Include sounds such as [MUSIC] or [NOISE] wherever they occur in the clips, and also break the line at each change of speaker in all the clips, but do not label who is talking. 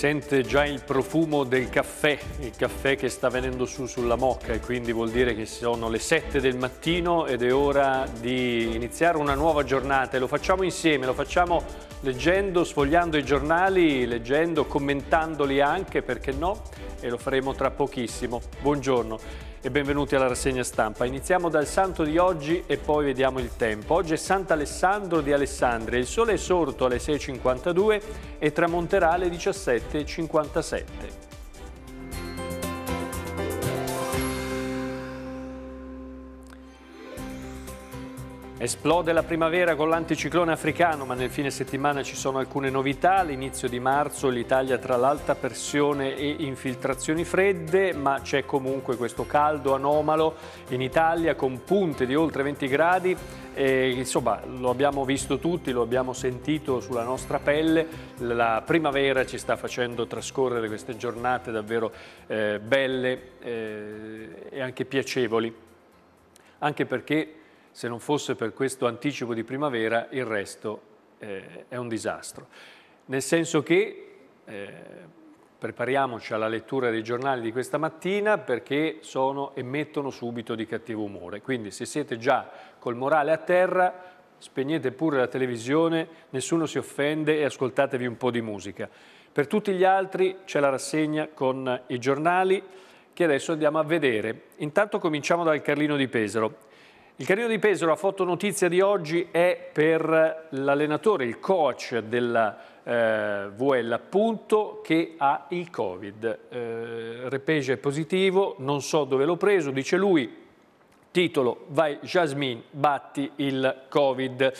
sente già il profumo del caffè, il caffè che sta venendo su sulla mocca e quindi vuol dire che sono le 7 del mattino ed è ora di iniziare una nuova giornata e lo facciamo insieme, lo facciamo leggendo, sfogliando i giornali, leggendo, commentandoli anche, perché no, e lo faremo tra pochissimo. Buongiorno e benvenuti alla rassegna stampa. Iniziamo dal santo di oggi e poi vediamo il tempo. Oggi è Sant'Alessandro di Alessandria. Il sole è sorto alle 6.52 e tramonterà alle 17.57. Esplode la primavera con l'anticiclone africano, ma nel fine settimana ci sono alcune novità. All'inizio di marzo l'Italia tra l'alta pressione e infiltrazioni fredde, ma c'è comunque questo caldo anomalo in Italia con punte di oltre 20 gradi. E, insomma, lo abbiamo visto tutti, lo abbiamo sentito sulla nostra pelle. La primavera ci sta facendo trascorrere queste giornate davvero eh, belle eh, e anche piacevoli. Anche perché se non fosse per questo anticipo di primavera il resto eh, è un disastro. Nel senso che eh, prepariamoci alla lettura dei giornali di questa mattina perché sono e mettono subito di cattivo umore. Quindi se siete già col morale a terra spegnete pure la televisione, nessuno si offende e ascoltatevi un po' di musica. Per tutti gli altri c'è la rassegna con i giornali che adesso andiamo a vedere. Intanto cominciamo dal Carlino di Pesaro. Il Carino di Pesaro, la fotonotizia di oggi è per l'allenatore, il coach della eh, VL appunto, che ha il Covid. Eh, Repege è positivo, non so dove l'ho preso, dice lui, titolo Vai Jasmine, batti il Covid.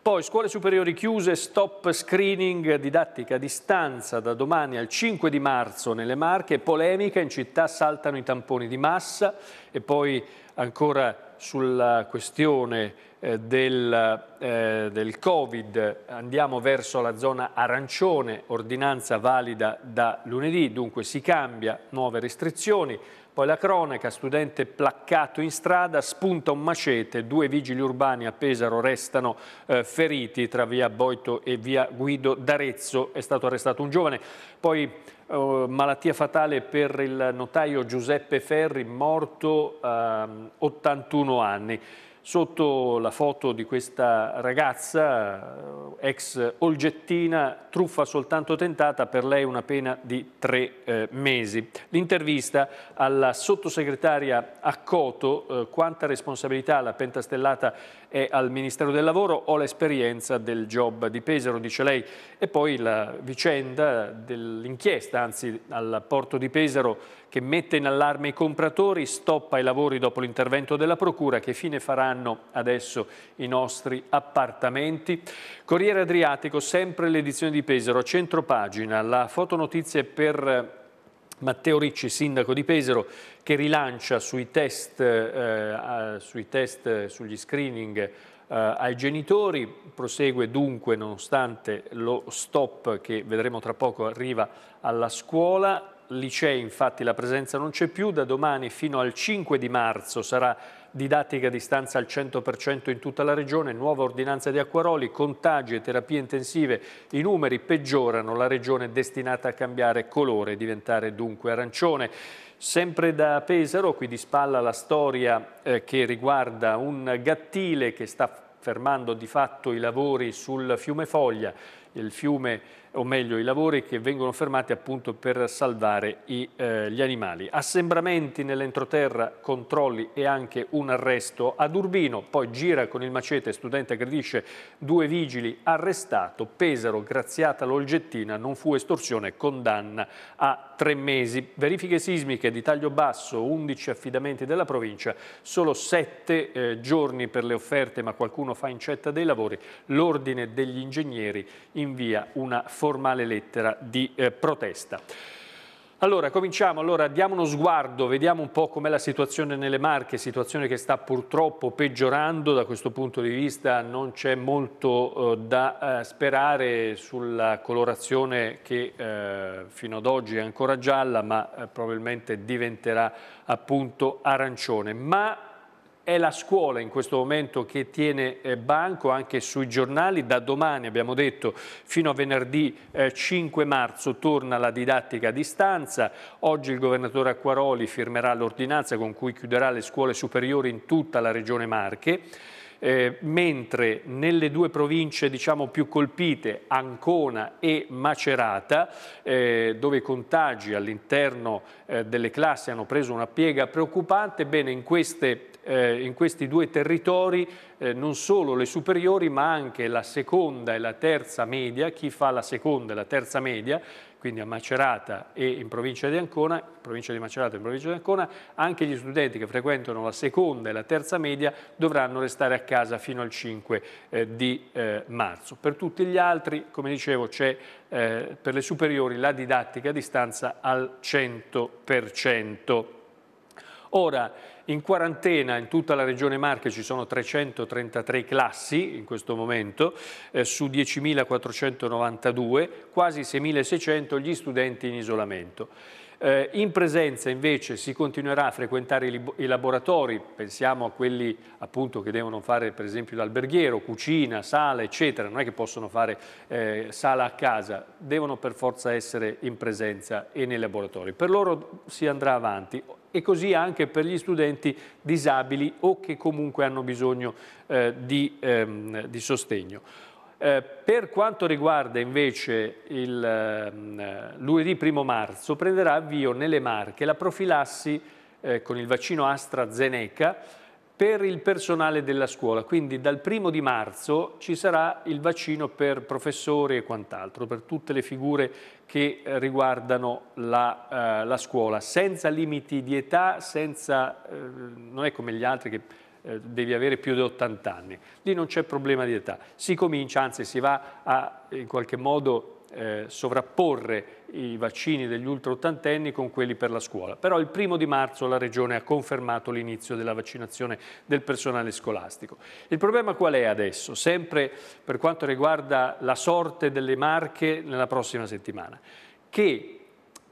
Poi scuole superiori chiuse, stop screening, didattica a distanza da domani al 5 di marzo nelle Marche, polemica, in città saltano i tamponi di massa e poi ancora sulla questione eh, del, eh, del, Covid andiamo verso la zona arancione, ordinanza valida da lunedì, dunque si cambia, nuove restrizioni. Poi la cronaca, studente placcato in strada, spunta un macete, due vigili urbani a Pesaro restano eh, feriti tra via Boito e via Guido d'Arezzo, è stato arrestato un giovane. Poi eh, malattia fatale per il notaio Giuseppe Ferri, morto ehm, a 81 anni. Sotto la foto di questa ragazza, eh, ex olgettina, truffa soltanto tentata, per lei una pena di tre eh, mesi. L'intervista alla sottosegretaria Accoto, eh, quanta responsabilità la pentastellata è al Ministero del Lavoro, ho l'esperienza del job di Pesaro, dice lei, e poi la vicenda dell'inchiesta, anzi al porto di Pesaro, che mette in allarme i compratori, stoppa i lavori dopo l'intervento della Procura, che fine faranno adesso i nostri appartamenti. Corriere Adriatico, sempre l'edizione di Pesaro, centro pagina, la fotonotizia per eh, Matteo Ricci, sindaco di Pesaro, che rilancia sui test, eh, sui test sugli screening eh, ai genitori, prosegue dunque nonostante lo stop che vedremo tra poco arriva alla scuola, licei infatti la presenza non c'è più, da domani fino al 5 di marzo sarà didattica a distanza al 100% in tutta la regione, nuova ordinanza di Acquaroli, contagi e terapie intensive, i numeri peggiorano, la regione è destinata a cambiare colore e diventare dunque arancione. Sempre da Pesaro, qui di spalla la storia eh, che riguarda un gattile che sta fermando di fatto i lavori sul fiume Foglia, il fiume o meglio i lavori che vengono fermati appunto per salvare i, eh, gli animali. Assembramenti nell'entroterra, controlli e anche un arresto ad Urbino, poi gira con il macete, studente aggredisce due vigili, arrestato, Pesaro, graziata l'olgettina, non fu estorsione, condanna a tre mesi. Verifiche sismiche di taglio basso, 11 affidamenti della provincia, solo 7 eh, giorni per le offerte, ma qualcuno fa incetta dei lavori. L'ordine degli ingegneri invia una formale lettera di eh, protesta. Allora, cominciamo, allora, diamo uno sguardo, vediamo un po' com'è la situazione nelle Marche, situazione che sta purtroppo peggiorando, da questo punto di vista non c'è molto eh, da eh, sperare sulla colorazione che eh, fino ad oggi è ancora gialla, ma eh, probabilmente diventerà appunto arancione. Ma è la scuola in questo momento che tiene eh, banco anche sui giornali. Da domani, abbiamo detto, fino a venerdì 5 eh, marzo torna la didattica a distanza. Oggi il governatore Acquaroli firmerà l'ordinanza con cui chiuderà le scuole superiori in tutta la regione Marche. Eh, mentre nelle due province diciamo, più colpite, Ancona e Macerata, eh, dove i contagi all'interno eh, delle classi hanno preso una piega preoccupante, bene in queste eh, in questi due territori eh, non solo le superiori ma anche la seconda e la terza media, chi fa la seconda e la terza media, quindi a Macerata e in provincia di Ancona, provincia di Macerata e in provincia di Ancona, anche gli studenti che frequentano la seconda e la terza media dovranno restare a casa fino al 5 eh, di eh, marzo. Per tutti gli altri, come dicevo, c'è eh, per le superiori la didattica a distanza al 100%. Ora, in quarantena in tutta la regione Marche ci sono 333 classi in questo momento, eh, su 10.492, quasi 6.600 gli studenti in isolamento. Eh, in presenza invece si continuerà a frequentare i, i laboratori, pensiamo a quelli appunto, che devono fare per esempio l'alberghiero, cucina, sala eccetera, non è che possono fare eh, sala a casa, devono per forza essere in presenza e nei laboratori. Per loro si andrà avanti e così anche per gli studenti disabili o che comunque hanno bisogno eh, di, ehm, di, sostegno. Eh, per quanto riguarda invece il ehm, lunedì 1 marzo prenderà avvio nelle Marche la profilassi eh, con il vaccino AstraZeneca per il personale della scuola, quindi dal primo di marzo ci sarà il vaccino per professori e quant'altro, per tutte le figure che riguardano la, eh, la scuola, senza limiti di età, senza, eh, non è come gli altri che eh, devi avere più di 80 anni, lì non c'è problema di età, si comincia, anzi si va a in qualche modo eh, sovrapporre i vaccini degli ultraottantenni con quelli per la scuola. Però il primo di marzo la Regione ha confermato l'inizio della vaccinazione del personale scolastico. Il problema qual è adesso? Sempre per quanto riguarda la sorte delle marche nella prossima settimana. Che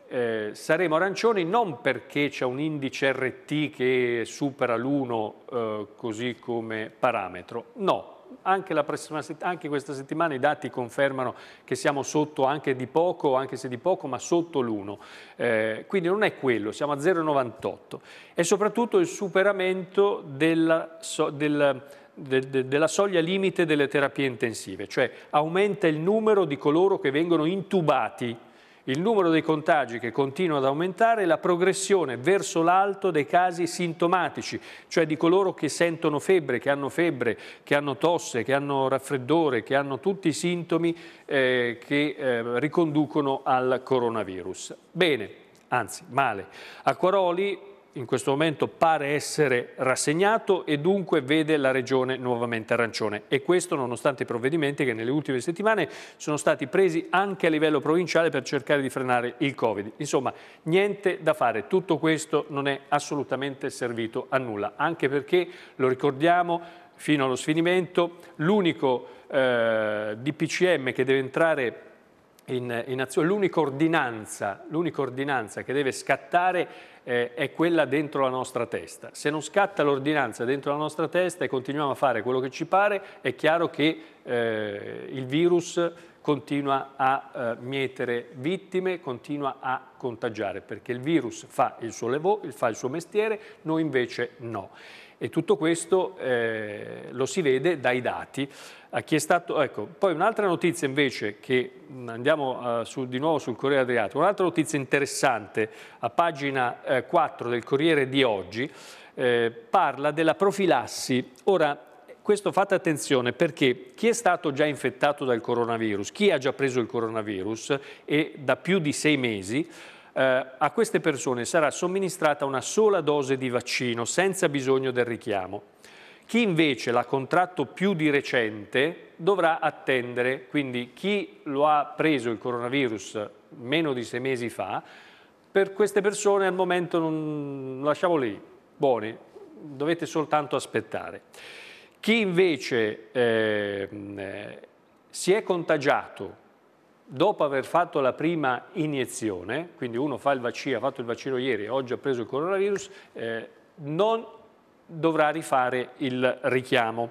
eh, saremo arancioni non perché c'è un indice RT che supera l'1 eh, così come parametro, no, anche, sett- anche, questa settimana i dati confermano che siamo sotto anche di poco, anche se di poco, ma sotto l'1. Eh, quindi non è quello, siamo a 0,98. E soprattutto il superamento della, so- del, de- della soglia limite delle terapie intensive, cioè aumenta il numero di coloro che vengono intubati il numero dei contagi che continua ad aumentare e la progressione verso l'alto dei casi sintomatici, cioè di coloro che sentono febbre, che hanno febbre, che hanno tosse, che hanno raffreddore, che hanno tutti i sintomi eh, che eh, riconducono al coronavirus. Bene, anzi male. A Quaroli in questo momento pare essere rassegnato e dunque vede la regione nuovamente arancione e questo nonostante i provvedimenti che nelle ultime settimane sono stati presi anche a livello provinciale per cercare di frenare il Covid. Insomma, niente da fare, tutto questo non è assolutamente servito a nulla, anche perché, lo ricordiamo, fino allo sfinimento l'unico eh, DPCM che deve entrare in, in azione, l'unica ordinanza, ordinanza che deve scattare eh, è quella dentro la nostra testa. Se non scatta l'ordinanza dentro la nostra testa e continuiamo a fare quello che ci pare, è chiaro che eh, il virus continua a eh, mietere vittime, continua a contagiare, perché il virus fa il suo, levo, fa il suo mestiere, noi invece no. E tutto questo eh, lo si vede dai dati. Stato, ecco, poi un'altra notizia invece che andiamo eh, su, di nuovo sul Corriere Adriatico, un'altra notizia interessante a pagina 4 eh, del Corriere di oggi eh, parla della profilassi. Ora questo fate attenzione perché chi è stato già infettato dal coronavirus, chi ha già preso il coronavirus e da più di sei mesi, eh, a queste persone sarà somministrata una sola dose di vaccino senza bisogno del richiamo. Chi invece l'ha contratto più di recente dovrà attendere, quindi chi lo ha preso il coronavirus meno di sei mesi fa, per queste persone al momento non lasciamo lì, buoni, dovete soltanto aspettare. Chi invece eh, si è contagiato dopo aver fatto la prima iniezione, quindi uno fa il vaccino, ha fatto il vaccino ieri e oggi ha preso il coronavirus, eh, non dovrà rifare il richiamo.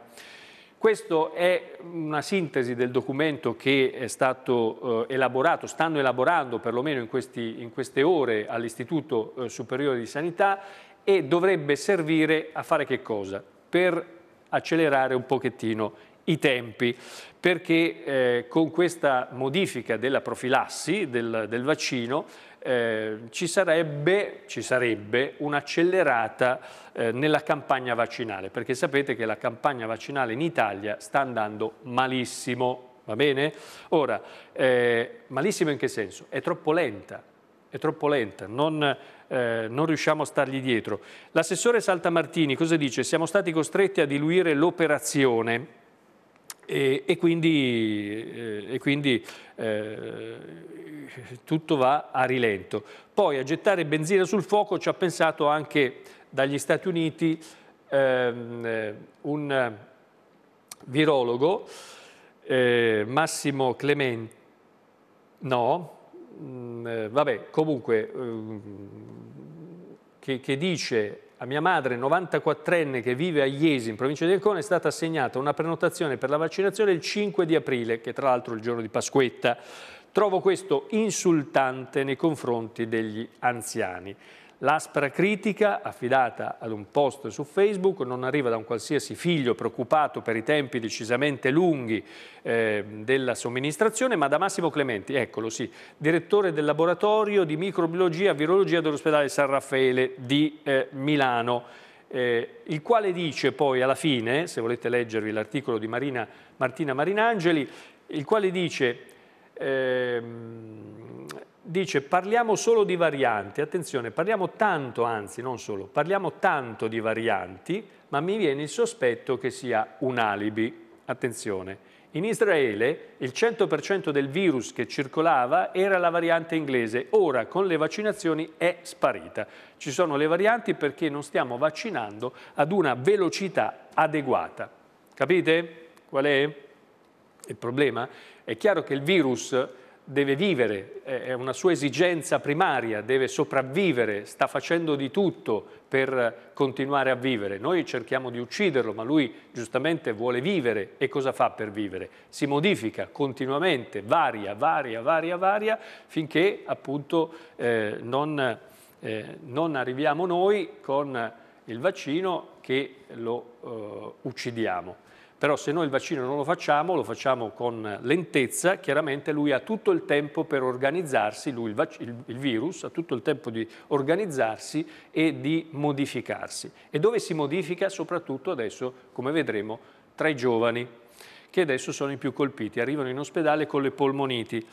Questa è una sintesi del documento che è stato eh, elaborato, stanno elaborando perlomeno in, questi, in queste ore all'Istituto eh, Superiore di Sanità e dovrebbe servire a fare che cosa? Per accelerare un pochettino i tempi perché eh, con questa modifica della profilassi del, del vaccino eh, ci, sarebbe, ci, sarebbe, un'accelerata eh, nella campagna vaccinale, perché sapete che la campagna vaccinale in Italia sta andando malissimo, va bene? Ora, eh, malissimo in che senso? È troppo lenta, è troppo lenta, non eh, non riusciamo a stargli dietro. L'assessore Saltamartini cosa dice? Siamo stati costretti a diluire l'operazione e, e, quindi, eh, e quindi eh, tutto va a rilento. Poi a gettare benzina sul fuoco ci ha pensato anche dagli Stati Uniti ehm, eh, un virologo, eh, Massimo Clemente, no, mh, mm, eh, vabbè, comunque, mh, ehm, che, che, dice a mia madre 94enne che vive a Iesi in provincia di Ancona è stata assegnata una prenotazione per la vaccinazione il 5 di aprile, che tra l'altro è il giorno di Pasquetta. Trovo questo insultante nei confronti degli anziani. L'aspra critica, affidata ad un post su Facebook, non arriva da un qualsiasi figlio preoccupato per i tempi decisamente lunghi eh, della somministrazione, ma da Massimo Clementi, eccolo sì, direttore del laboratorio di microbiologia e virologia dell'ospedale San Raffaele di eh, Milano. Eh, il quale dice poi alla fine, se volete leggervi l'articolo di Marina, Martina Marinangeli, il quale dice... Ehm, dice parliamo solo di varianti, attenzione, parliamo tanto, anzi non solo, parliamo tanto di varianti, ma mi viene il sospetto che sia un alibi. Attenzione, in Israele il 100% del virus che circolava era la variante inglese, ora con le vaccinazioni è sparita. Ci sono le varianti perché non stiamo vaccinando ad una velocità adeguata. Capite qual è il problema? È chiaro che il virus deve vivere, è una sua esigenza primaria, deve sopravvivere, sta facendo di tutto per continuare a vivere. Noi cerchiamo di ucciderlo, ma lui giustamente vuole vivere e cosa fa per vivere? Si modifica continuamente, varia, varia, varia, varia, finché appunto eh, non, eh, non, arriviamo noi con il vaccino che lo eh, uccidiamo però se noi il vaccino non lo facciamo, lo facciamo con lentezza, chiaramente lui ha tutto il tempo per organizzarsi, lui il, il, il, virus ha tutto il tempo di organizzarsi e di modificarsi. E dove si modifica? Soprattutto adesso, come vedremo, tra i giovani, che adesso sono i più colpiti, arrivano in ospedale con le polmoniti.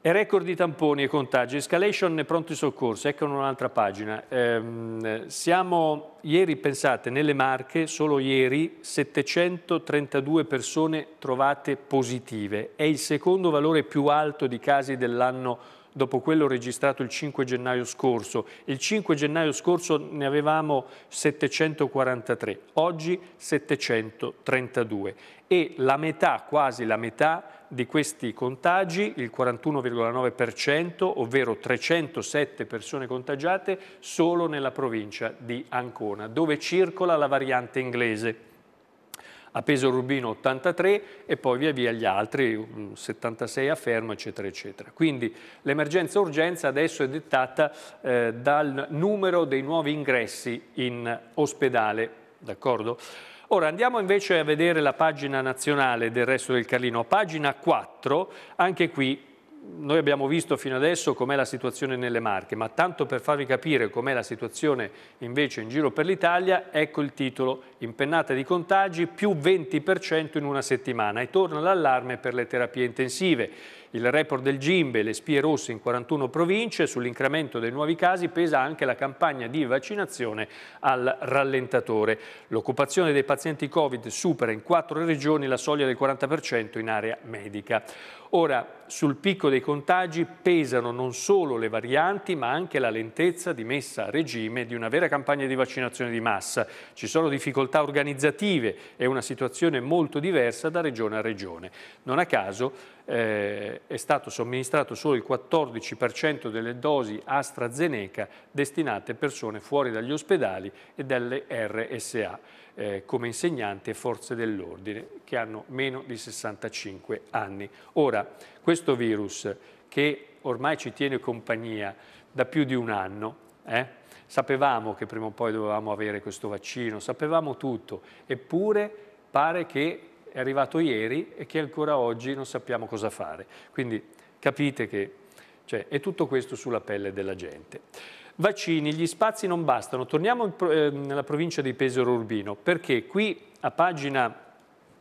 E record di tamponi e contagi, escalation e pronti soccorsi, ecco un'altra pagina. Ehm, siamo ieri, pensate, nelle Marche, solo ieri, 732 persone trovate positive. È il secondo valore più alto di casi dell'anno scorso dopo quello registrato il 5 gennaio scorso. Il 5 gennaio scorso ne avevamo 743, oggi 732 e la metà, quasi la metà di questi contagi, il 41,9%, ovvero 307 persone contagiate, solo nella provincia di Ancona, dove circola la variante inglese a peso rubino 83 e poi via via gli altri 76 a Fermo eccetera eccetera. Quindi l'emergenza urgenza adesso è dettata eh, dal numero dei nuovi ingressi in ospedale, d'accordo? Ora andiamo invece a vedere la pagina nazionale del resto del Carlino, pagina 4, anche qui noi abbiamo visto fino adesso com'è la situazione nelle Marche, ma tanto per farvi capire com'è la situazione invece in giro per l'Italia, ecco il titolo, impennata di contagi più 20% in una settimana e torna l'allarme per le terapie intensive. Il report del Gimbe, le spie rosse in 41 province, sull'incremento dei nuovi casi pesa anche la campagna di vaccinazione al rallentatore. L'occupazione dei pazienti Covid supera in quattro regioni la soglia del 40% in area medica. Ora, sul picco dei contagi pesano non solo le varianti, ma anche la lentezza di messa a regime di una vera campagna di vaccinazione di massa. Ci sono difficoltà organizzative e una situazione molto diversa da regione a regione. Non a caso eh, è stato somministrato solo il 14% delle dosi AstraZeneca destinate a persone fuori dagli ospedali e dalle RSA, eh, come insegnanti e forze dell'ordine, che hanno meno di 65 anni. Ora, questo virus che ormai ci tiene compagnia da più di un anno, eh, sapevamo che prima o poi dovevamo avere questo vaccino, sapevamo tutto, eppure pare che è arrivato ieri e che ancora oggi non sappiamo cosa fare. Quindi capite che cioè, è tutto questo sulla pelle della gente. Vaccini, gli spazi non bastano. Torniamo eh, nella provincia di Pesaro Urbino, perché qui a pagina,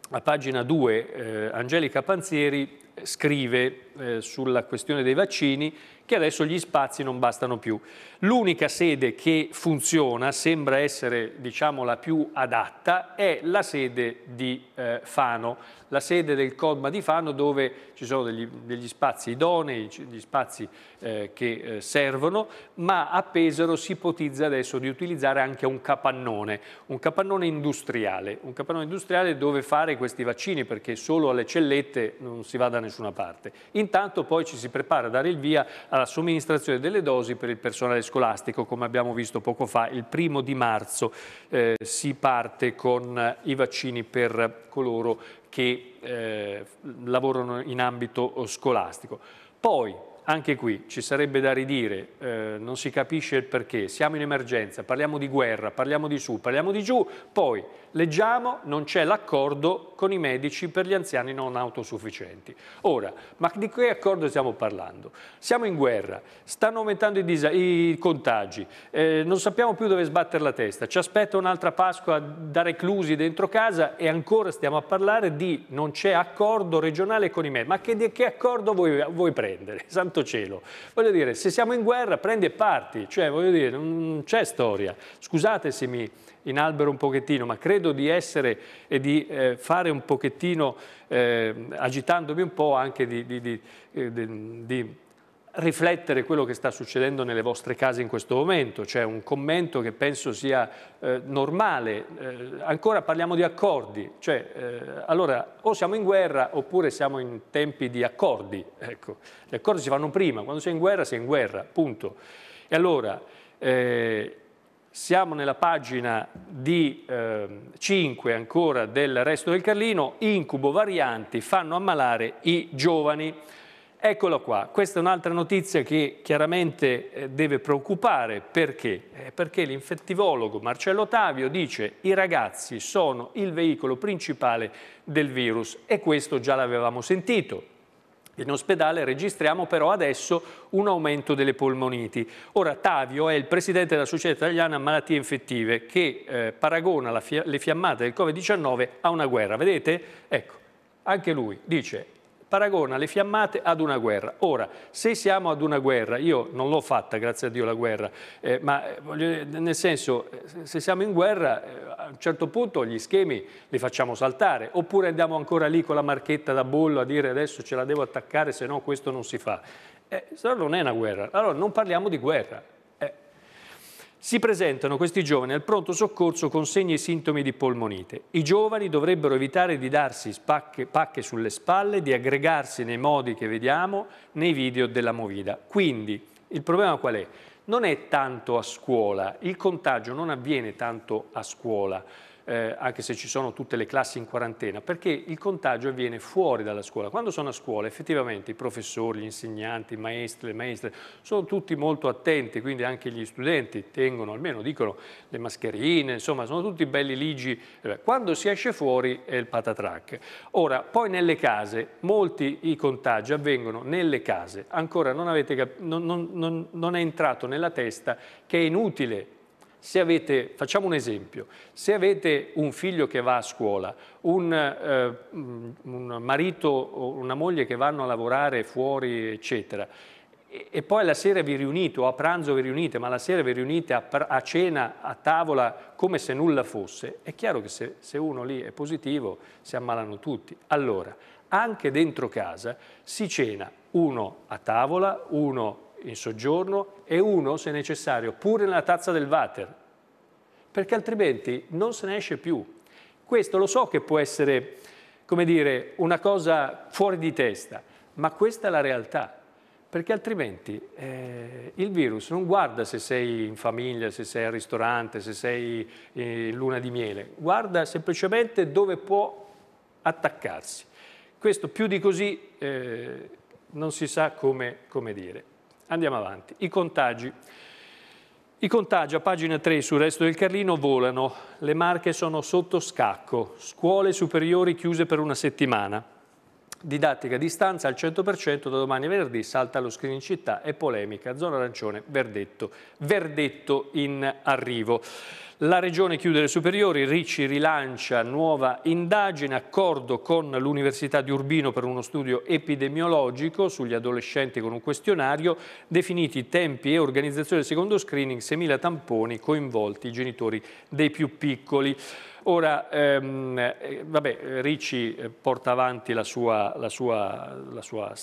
a pagina 2 eh, Angelica Panzieri scrive eh, sulla questione dei vaccini che adesso gli spazi non bastano più. L'unica sede che funziona, sembra essere diciamo, la più adatta, è la sede di eh, Fano, la sede del Colma di Fano dove ci sono degli, degli spazi idonei, gli spazi eh, che eh, servono, ma a Pesaro si ipotizza adesso di utilizzare anche un capannone, un capannone industriale, un capannone industriale dove fare questi vaccini perché solo alle cellette non si va da nessuna parte. In Intanto poi ci si prepara a dare il via alla somministrazione delle dosi per il personale scolastico, come abbiamo visto poco fa, il primo di marzo eh, si parte con i vaccini per coloro che eh, lavorano in ambito eh, scolastico. Poi anche qui ci sarebbe da ridire, eh, non si capisce il perché, siamo in emergenza, parliamo di guerra, parliamo di su, parliamo di giù, poi leggiamo non c'è l'accordo con i medici per gli anziani non autosufficienti. Ora, ma di che accordo stiamo parlando? Siamo in guerra, stanno aumentando i, i contagi, eh, non sappiamo più dove sbattere la testa, ci aspetta un'altra Pasqua da reclusi dentro casa e ancora stiamo a parlare di non c'è accordo regionale con i medici. Ma che, che accordo vuoi, vuoi prendere? [LAUGHS] Santo santo cielo. Voglio dire, se siamo in guerra prendi e parti, cioè voglio dire, non c'è storia. Scusate se mi inalbero un pochettino, ma credo di essere e di eh, fare un pochettino, eh, agitandomi un po' anche di, di, di, eh, di riflettere quello che sta succedendo nelle vostre case in questo momento, cioè un commento che penso sia eh, normale, eh, ancora parliamo di accordi, cioè eh, allora o siamo in guerra oppure siamo in tempi di accordi, [LAUGHS] ecco, gli accordi si fanno prima, quando si è in guerra si è in guerra, punto. E allora eh, siamo nella pagina di 5 ehm, ancora del resto del Carlino, incubo varianti fanno ammalare i giovani, Eccolo qua, questa è un'altra notizia che chiaramente eh, deve preoccupare, perché? Eh, perché l'infettivologo Marcello Tavio dice che i ragazzi sono il veicolo principale del virus e questo già l'avevamo sentito, in ospedale registriamo però adesso un aumento delle polmoniti. Ora Tavio è il presidente della Società Italiana Malattie Infettive che eh, paragona fia le fiammate del Covid-19 a una guerra. Vedete? Ecco, anche lui dice paragona le fiammate ad una guerra. Ora, se siamo ad una guerra, io non l'ho fatta, grazie a Dio, la guerra, eh, ma eh, nel senso, eh, se siamo in guerra, eh, a un certo punto gli schemi li facciamo saltare, oppure andiamo ancora lì con la marchetta da bollo a dire adesso ce la devo attaccare, se no questo non si fa. Eh, se no non è una guerra, allora non parliamo di guerra. Si presentano questi giovani al pronto soccorso con segni e sintomi di polmonite. I giovani dovrebbero evitare di darsi spacche, pacche sulle spalle, di aggregarsi nei modi che vediamo nei video della Movida. Quindi il problema qual è? Non è tanto a scuola, il contagio non avviene tanto a scuola, eh, anche se ci sono tutte le classi in quarantena, perché il contagio avviene fuori dalla scuola. Quando sono a scuola effettivamente i professori, gli insegnanti, i maestri, le maestre sono tutti molto attenti, quindi anche gli studenti tengono, almeno dicono, le mascherine, insomma sono tutti belli ligi. Eh, quando si esce fuori è il patatrac. Ora, poi nelle case, molti i contagi avvengono nelle case, ancora non, avete, non, non, non è entrato nella testa che è inutile avete, facciamo un esempio, se avete un figlio che va a scuola, un, eh, un marito o una moglie che vanno a lavorare fuori, eccetera, e, e poi la sera vi riunite o a pranzo vi riunite, ma la sera vi riunite a, a cena, a tavola, come se nulla fosse, è chiaro che se, se uno lì è positivo si ammalano tutti. Allora, anche dentro casa si cena uno a tavola, uno in soggiorno e uno, se necessario, pure nella tazza del water, perché altrimenti non se ne esce più. Questo lo so che può essere, come dire, una cosa fuori di testa, ma questa è la realtà, perché altrimenti eh, il virus non guarda se sei in famiglia, se sei al ristorante, se sei eh, in luna di miele, guarda semplicemente dove può attaccarsi. Questo più di così eh, non si sa come, come dire. Andiamo avanti. I contagi. I contagi a pagina 3 sul resto del Carlino volano, le marche sono sotto scacco, scuole superiori chiuse per una settimana didattica a distanza al 100% da domani venerdì, salta lo screen in città e polemica, zona arancione, verdetto, verdetto in arrivo. La Regione chiude le superiori, Ricci rilancia nuova indagine, accordo con l'Università di Urbino per uno studio epidemiologico sugli adolescenti con un questionario, definiti tempi e organizzazione del secondo screening, 6.000 tamponi coinvolti i genitori dei più piccoli. Ora, ehm, eh, vabbè, Ricci eh, porta avanti la sua, la sua, la sua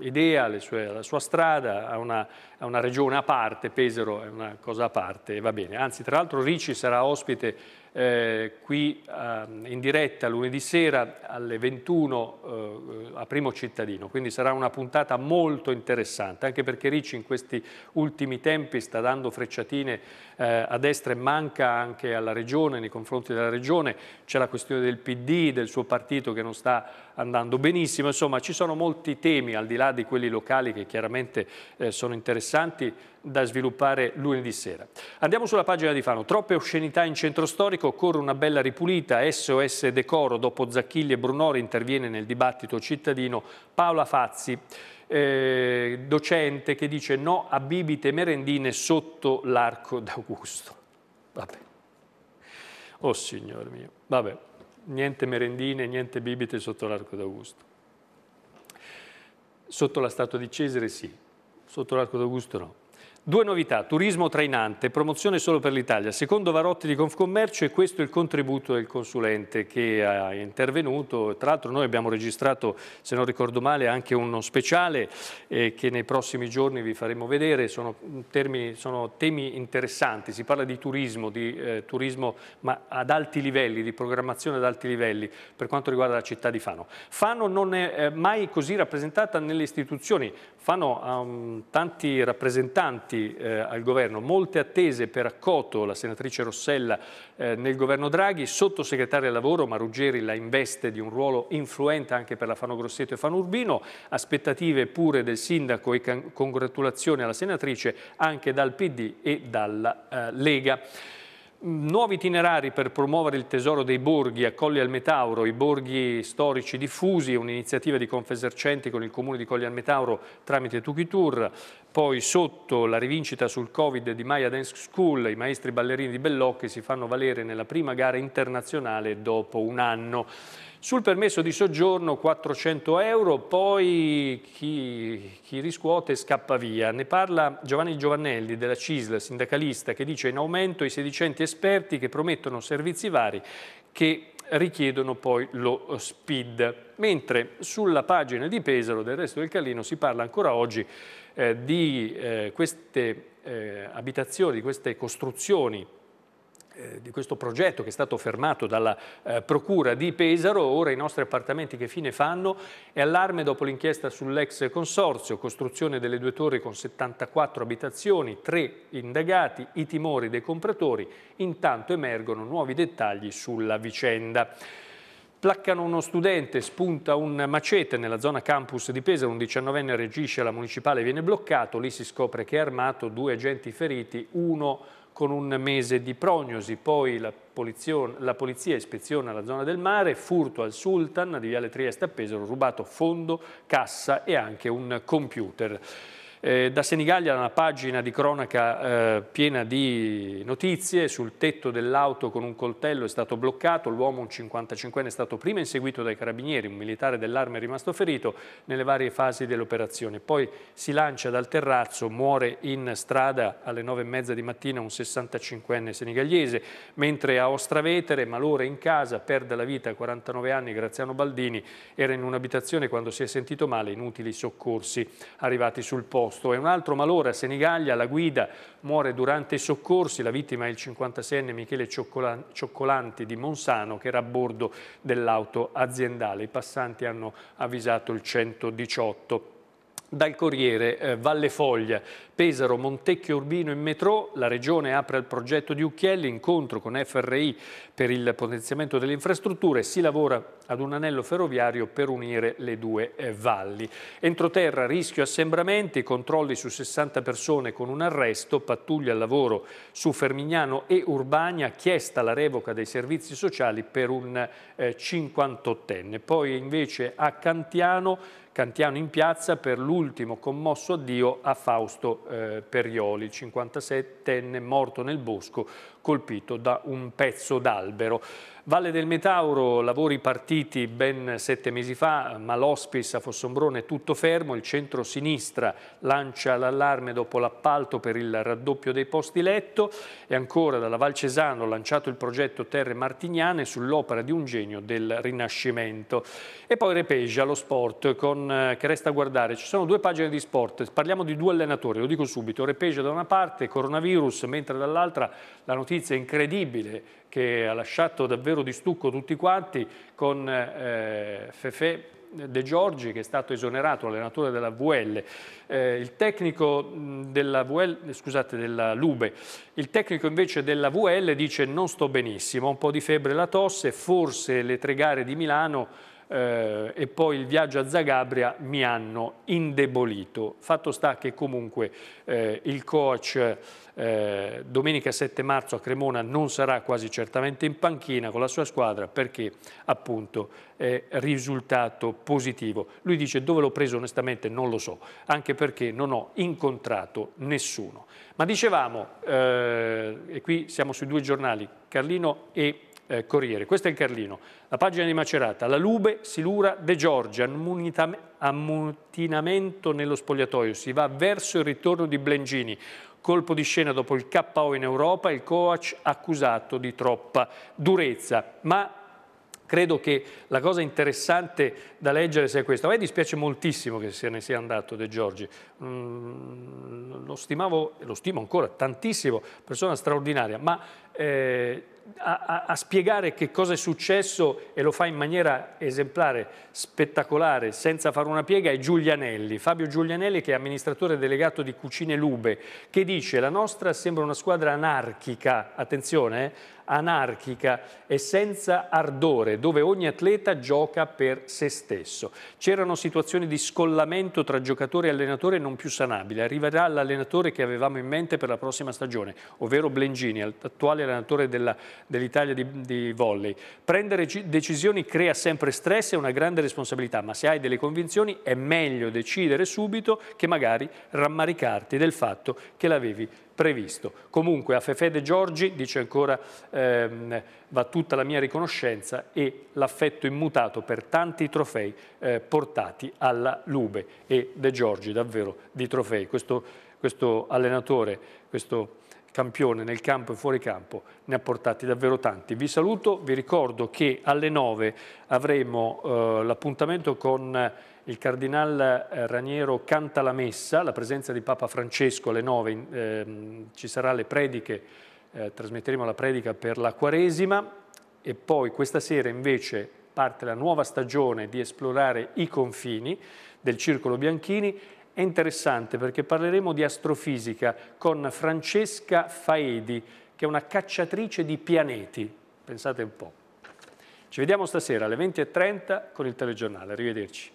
idea, sue, la sua strada, ha una, una regione a parte, Pesaro è una cosa a parte, va bene. Anzi, tra l'altro Ricci sarà ospite eh, qui eh, in diretta lunedì sera alle 21 eh, a Primo Cittadino, quindi sarà una puntata molto interessante, anche perché Ricci in questi ultimi tempi sta dando frecciatine eh, a destra e manca anche alla Regione, nei confronti della Regione, c'è la questione del PD, del suo partito che non sta andando benissimo, insomma ci sono molti temi al di là di quelli locali che chiaramente eh, sono interessanti, da sviluppare lunedì sera. Andiamo sulla pagina di Fano. Troppe oscenità in centro storico, occorre una bella ripulita. SOS Decoro, dopo Zacchilli e Brunori, interviene nel dibattito cittadino Paola Fazzi. Eh, docente che dice no a bibite merendine sotto l'arco d'Augusto. Vabbè. Oh signore mio, vabbè, niente merendine, niente bibite sotto l'arco d'Augusto. Sotto la statua di Cesare sì, sotto l'arco d'Augusto no. Due novità, turismo trainante, promozione solo per l'Italia. Secondo Varotti di Confcommercio e questo è il contributo del consulente che ha intervenuto. Tra l'altro noi abbiamo registrato, se non ricordo male, anche uno speciale eh, che nei prossimi giorni vi faremo vedere. Sono, termini, sono temi interessanti, si parla di turismo, di eh, turismo ma ad alti livelli, di programmazione ad alti livelli per quanto riguarda la città di Fano. Fano non è eh, mai così rappresentata nelle istituzioni. Fano ha um, tanti rappresentanti avanti eh, al governo, molte attese per Accoto, la senatrice Rossella eh, nel governo Draghi, sottosegretaria del lavoro, ma Ruggeri la investe di un ruolo influente anche per la Fano Grosseto e Fano Urbino, aspettative pure del sindaco e congratulazioni alla senatrice anche dal PD e dalla eh, Lega. Nuovi itinerari per promuovere il tesoro dei borghi a Colli al Metauro, i borghi storici diffusi, un'iniziativa di Confesercenti con il comune di Colli al Metauro tramite Tukitur, poi sotto la rivincita sul Covid di Maya Dance School, i maestri ballerini di Bellocchi si fanno valere nella prima gara internazionale dopo un anno. Sul permesso di soggiorno 400 euro, poi chi, chi riscuote scappa via. Ne parla Giovanni Giovannelli della CISL, sindacalista, che dice in aumento i sedicenti esperti che promettono servizi vari che richiedono poi lo SPID. Mentre sulla pagina di Pesaro del resto del Carlino si parla ancora oggi eh, di eh, queste eh, abitazioni, di queste costruzioni eh, di questo progetto che è stato fermato dalla eh, Procura di Pesaro, ora i nostri appartamenti che fine fanno, è allarme dopo l'inchiesta sull'ex consorzio, costruzione delle due torri con 74 abitazioni, tre indagati, i timori dei compratori, intanto emergono nuovi dettagli sulla vicenda. Placcano uno studente, spunta un macete nella zona campus di Pesaro, un 19enne reagisce alla municipale, viene bloccato, lì si scopre che è armato, due agenti feriti, uno con un mese di prognosi, poi la polizia, la polizia, ispeziona la zona del mare, furto al Sultan di Viale Trieste a Pesaro, rubato fondo, cassa e anche un computer. Eh, da Senigallia una pagina di cronaca eh, piena di notizie, sul tetto dell'auto con un coltello è stato bloccato, l'uomo, un 55enne, è stato prima inseguito dai carabinieri, un militare dell'arma è rimasto ferito nelle varie fasi dell'operazione. Poi si lancia dal terrazzo, muore in strada alle e mezza di mattina un 65enne senigallese, mentre a Ostravetere, malore in casa, perde la vita a 49 anni Graziano Baldini, era in un'abitazione quando si è sentito male, inutili soccorsi arrivati sul posto posto e un altro malore a Senigallia, la guida muore durante i soccorsi, la vittima è il 56enne Michele Cioccolanti di Monsano che era a bordo dell'auto aziendale, i passanti hanno avvisato il 118. Dal Corriere, eh, Valle Foglia, Pesaro, Montecchio Urbino in metro, la Regione apre il progetto di Ucchielli, incontro con FRI per il potenziamento delle infrastrutture, si lavora ad un anello ferroviario per unire le due eh, valli. Entroterra, rischio assembramenti, controlli su 60 persone con un arresto, pattuglia al lavoro su Fermignano e Urbania, chiesta la revoca dei servizi sociali per un 58enne. Eh, Poi invece a Cantiano Cantiano in piazza per l'ultimo commosso addio a Fausto eh, Perioli, 57enne morto nel bosco colpito da un pezzo d'albero. Valle del Metauro, lavori partiti ben sette mesi fa, ma l'ospis a Fossombrone è tutto fermo, il centro-sinistra lancia l'allarme dopo l'appalto per il raddoppio dei posti letto e ancora dalla Val Cesano lanciato il progetto Terre Martignane sull'opera di un genio del Rinascimento. E poi Repegia, lo sport, con, eh, che resta a guardare. Ci sono due pagine di sport, parliamo di due allenatori, lo dico subito, Repegia da una parte, coronavirus, mentre dall'altra la notizia incredibile che ha lasciato davvero di stucco tutti quanti con eh, Fefe eh, De Giorgi che è stato esonerato allenatore della VL, eh, il tecnico della VL, scusate, della Lube, il tecnico invece della VL dice non sto benissimo, ho un po' di febbre e la tosse, forse le tre gare di Milano eh, e poi il viaggio a Zagabria mi hanno indebolito. Fatto sta che comunque eh, il coach eh, domenica 7 marzo a Cremona non sarà quasi certamente in panchina con la sua squadra perché appunto è risultato positivo. Lui dice dove l'ho preso onestamente non lo so, anche perché non ho incontrato nessuno. Ma dicevamo, eh, e qui siamo sui due giornali, Carlino e eh, Corriere. Questo è il Carlino. La pagina di Macerata. La Lube, Silura, De Giorgi, ammutinamento nello spogliatoio. Si va verso il ritorno di Blengini. Colpo di scena dopo il KO in Europa, il coach accusato di troppa durezza. Ma Credo che la cosa interessante da leggere sia questa. A me dispiace moltissimo che se ne sia andato De Giorgi. Mm, lo stimavo, e lo stimo ancora tantissimo, persona straordinaria, ma eh, a, a, spiegare che cosa è successo e lo fa in maniera esemplare, spettacolare, senza fare una piega, è Giulianelli, Fabio Giulianelli che è amministratore delegato di Cucine Lube, che dice la nostra sembra una squadra anarchica, attenzione, eh, anarchica e senza ardore, dove ogni atleta gioca per se stesso. C'erano situazioni di scollamento tra giocatore e allenatore non più sanabile. Arriverà l'allenatore che avevamo in mente per la prossima stagione, ovvero Blengini, attuale allenatore della dell'Italia di, di volley. Prendere decisioni crea sempre stress e una grande responsabilità, ma se hai delle convinzioni è meglio decidere subito che magari rammaricarti del fatto che l'avevi previsto. Comunque a Fefe De Giorgi, dice ancora, ehm, va tutta la mia riconoscenza e l'affetto immutato per tanti trofei eh, portati alla Lube e De Giorgi davvero di trofei. Questo, questo allenatore, questo campione nel campo e fuori campo, ne ha portati davvero tanti. Vi saluto, vi ricordo che alle 9 avremo eh, l'appuntamento con il Cardinal eh, Raniero canta la messa, la presenza di Papa Francesco alle 9, eh, ci saranno le prediche, eh, trasmetteremo la predica per la Quaresima e poi questa sera invece parte la nuova stagione di esplorare i confini del Circolo Bianchini è interessante perché parleremo di astrofisica con Francesca Faedi, che è una cacciatrice di pianeti. Pensate un po'. Ci vediamo stasera alle 20.30 con il telegiornale. Arrivederci.